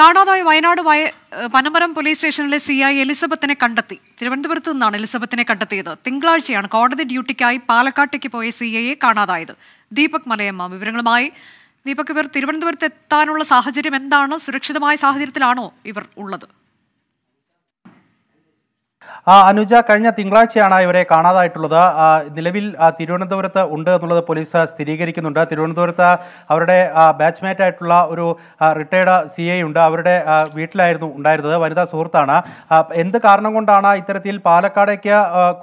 കാണാതായ വയനാട് വയ പനമരം പോലീസ് സ്റ്റേഷനിലെ സി ഐ എലിസബത്തിനെ കണ്ടെത്തി തിരുവനന്തപുരത്ത് നിന്നാണ് എലിസബത്തിനെ കണ്ടെത്തിയത് തിങ്കളാഴ്ചയാണ് കോടതി ഡ്യൂട്ടിക്കായി പാലക്കാട്ടേക്ക് പോയ സി ഐയെ കാണാതായത് ദീപക് മലയമ്മ വിവരങ്ങളുമായി ദീപക് ഇവർ തിരുവനന്തപുരത്ത് എത്താനുള്ള സാഹചര്യം എന്താണ് സുരക്ഷിതമായ സാഹചര്യത്തിലാണോ ഇവർ ഉള്ളത് അനുജ കഴിഞ്ഞ തിങ്കളാഴ്ചയാണ് ഇവരെ കാണാതായിട്ടുള്ളത് നിലവിൽ തിരുവനന്തപുരത്ത് ഉണ്ട് എന്നുള്ളത് പോലീസ് സ്ഥിരീകരിക്കുന്നുണ്ട് തിരുവനന്തപുരത്ത് അവരുടെ ബാച്ച്മേറ്റ് ആയിട്ടുള്ള ഒരു റിട്ടയർഡ് സി ഐ ഉണ്ട് അവരുടെ വീട്ടിലായിരുന്നു ഉണ്ടായിരുന്നത് വനിതാ സുഹൃത്താണ് എന്ത് കാരണം കൊണ്ടാണ് ഇത്തരത്തിൽ പാലക്കാടേക്ക്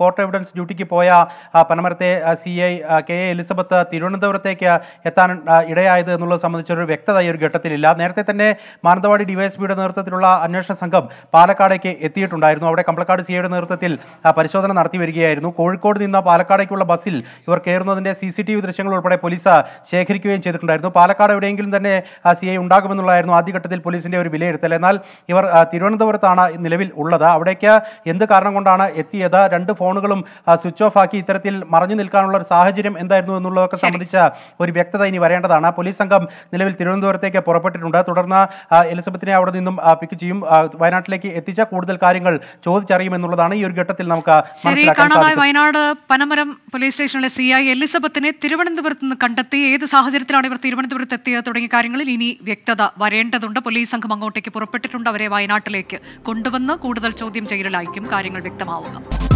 കോർട്ട് എവിഡൻസ് ഡ്യൂട്ടിക്ക് പോയ പനമരത്തെ C I K A Elizabeth തിരുവനന്തപുരത്തേക്ക് എത്താൻ ഇടയായത് എന്നുള്ളത് സംബന്ധിച്ചൊരു വ്യക്തത ഈ ഒരു ഘട്ടത്തിലില്ല നേരത്തെ തന്നെ മാനന്തവാടി ഡിവൈഎസ്പിയുടെ നേതൃത്വത്തിലുള്ള അന്വേഷണ സംഘം പാലക്കാടേക്ക് എത്തിയിട്ടുണ്ടായിരുന്നു അവിടെ കമ്പളക്കാട് സി ഐയുടെ നേതൃത്വത്തിൽ പരിശോധന നടത്തി വരികയായിരുന്നു കോഴിക്കോട് നിന്ന് പാലക്കാടേക്കുള്ള ബസ്സിൽ ഇവർ കയറുന്നതിന്റെ സി സി ടി വി ദൃശ്യങ്ങൾ ഉൾപ്പെടെ പോലീസ് ശേഖരിക്കുകയും ചെയ്തിട്ടുണ്ടായിരുന്നു പാലക്കാട് എവിടെയെങ്കിലും തന്നെ സി ഐ ഉണ്ടാകുമെന്നുള്ളതായിരുന്നു ആദ്യഘട്ടത്തിൽ പോലീസിന്റെ ഒരു വിലയിരുത്തൽ എന്നാൽ ഇവർ തിരുവനന്തപുരത്താണ് നിലവിൽ ഉള്ളത് അവിടേക്ക് എന്ത് കാരണം കൊണ്ടാണ് എത്തിയത് രണ്ട് ഫോണുകളും സ്വിച്ച് ഓഫ് ആക്കി ഇത്തരത്തിൽ മറഞ്ഞു നിൽക്കാനുള്ള ഒരു സാഹചര്യം എന്തായിരുന്നു എന്നുള്ളതൊക്കെ സംബന്ധിച്ച ഒരു വ്യക്തത ഇനി വരേണ്ടതാണ് പോലീസ് സംഘം നിലവിൽ തിരുവനന്തപുരത്തേക്ക് പുറപ്പെട്ടിട്ടുണ്ട് തുടർന്ന് എലിസബത്തിനെ അവിടെ നിന്നും പിക്ക് ചെയ്യും വയനാട്ടിലേക്ക് എത്തിച്ച കൂടുതൽ കാര്യങ്ങൾ ചോദിച്ചറിയുമെന്നുള്ളത് എന്നുള്ളതാണ് ഈ ഒരു ഘട്ടത്തിൽ നമുക്ക് വയനാട് പനമരം പോലീസ് സ്റ്റേഷനിലെ സി ഐ എലിസബത്തിനെ തിരുവനന്തപുരത്ത് നിന്ന് കണ്ടെത്തി ഏത് സാഹചര്യത്തിലാണ് ഇവർ തിരുവനന്തപുരത്ത് എത്തിയത് തുടങ്ങിയ കാര്യങ്ങളിൽ ഇനി വ്യക്തത വരേണ്ടതുണ്ട് പോലീസ് സംഘം അങ്ങോട്ടേക്ക് പുറപ്പെട്ടിട്ടുണ്ട് അവരെ വയനാട്ടിലേക്ക് കൊണ്ടുവന്ന് കൂടുതൽ ചോദ്യം ചെയ്യലായിരിക്കും കാര്യങ്ങൾ വ്യക്തമാവുക